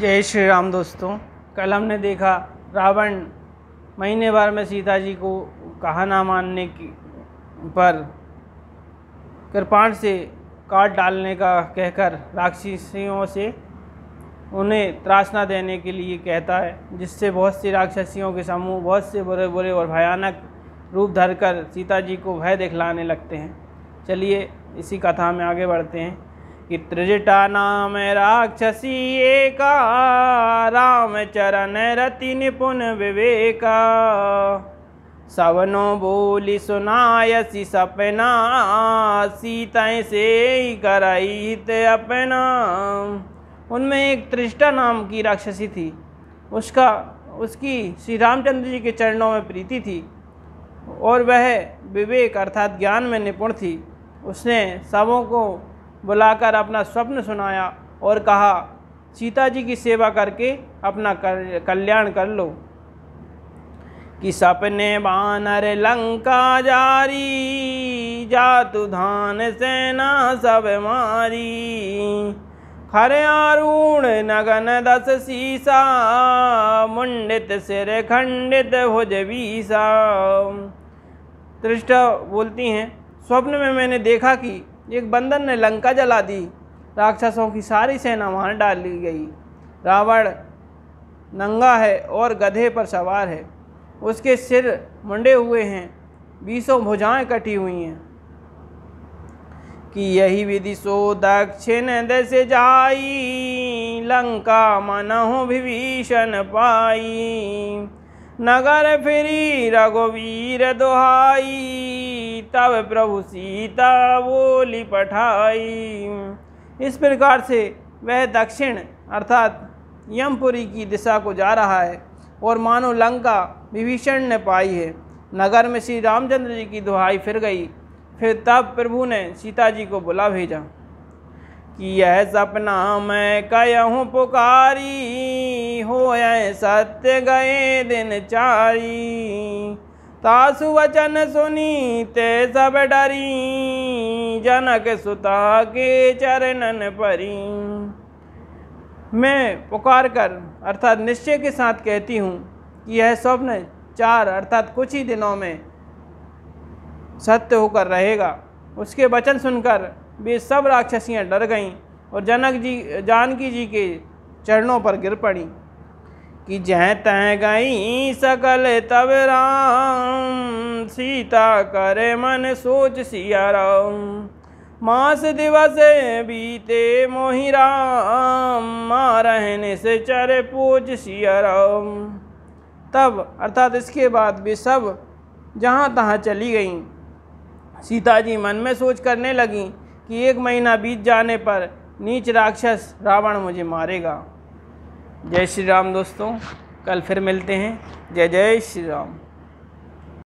जय श्री राम दोस्तों कल हमने देखा रावण महीने भर में सीता जी को कहा ना मानने की पर कृपाण से काट डालने का कहकर राक्षसियों से उन्हें त्रासना देने के लिए कहता है जिससे बहुत से राक्षसियों के समूह बहुत से बुरे बुरे और भयानक रूप धरकर सीता जी को भय दिखलाने लगते हैं चलिए इसी कथा में आगे बढ़ते हैं नाम राक्षसी एका चरण रति निपुण विवेका सवनो बोली सुनायसी सपना सीता से करई अपना उनमें एक त्रिष्टा नाम की राक्षसी थी उसका उसकी श्री रामचंद्र जी के चरणों में प्रीति थी और वह विवेक अर्थात ज्ञान में निपुण थी उसने सबों को बुलाकर अपना स्वप्न सुनाया और कहा सीता जी की सेवा करके अपना कल्याण कर लो कि सपने बानर लंका जारी जातु धान सेना सब मारी खर आरूण नगन दस सीसा मुंडित सिर खंडित भुज बीसा तृष्ठा बोलती हैं स्वप्न में मैंने देखा कि एक बंदर ने लंका जला दी राक्षसों की सारी सेना वहाँ डाल ली गई रावण नंगा है और गधे पर सवार है उसके सिर मुंडे हुए हैं बीसों भुजाएं कटी हुई हैं कि यही विधि सो दक्षिण दस जाई लंका मनहु विभीषण पाई नगर फिरी रघुवीर दोहाई तब प्रभु सीता बोली पठाई इस प्रकार से वह दक्षिण अर्थात यमपुरी की दिशा को जा रहा है और मानो लंका विभीषण ने पाई है नगर में श्री रामचंद्र जी की दुहाई फिर गई फिर तब प्रभु ने सीता जी को बुला भेजा यह सपना मैं कहूँ पुकारी हो सत्य गए दिन चारी तासु वचन सुनी ते सब डरी जनक सुता के चरणन परी मैं पुकार कर अर्थात निश्चय के साथ कहती हूँ कि यह स्वप्न चार अर्थात कुछ ही दिनों में सत्य होकर रहेगा उसके वचन सुनकर वे सब राक्षसियाँ डर गईं और जनक जी जानकी जी के चरणों पर गिर पड़ी कि जह तह गई सकल तब राम सीता करे मन सोच सिया राम मास दिवस बीते मोही राम माँ रहने से चर पूज सिया राम तब अर्थात इसके बाद वे सब जहाँ तहाँ चली गईं सीता जी मन में सोच करने लगीं कि एक महीना बीत जाने पर नीच राक्षस रावण मुझे मारेगा जय श्री राम दोस्तों कल फिर मिलते हैं जय जय श्री राम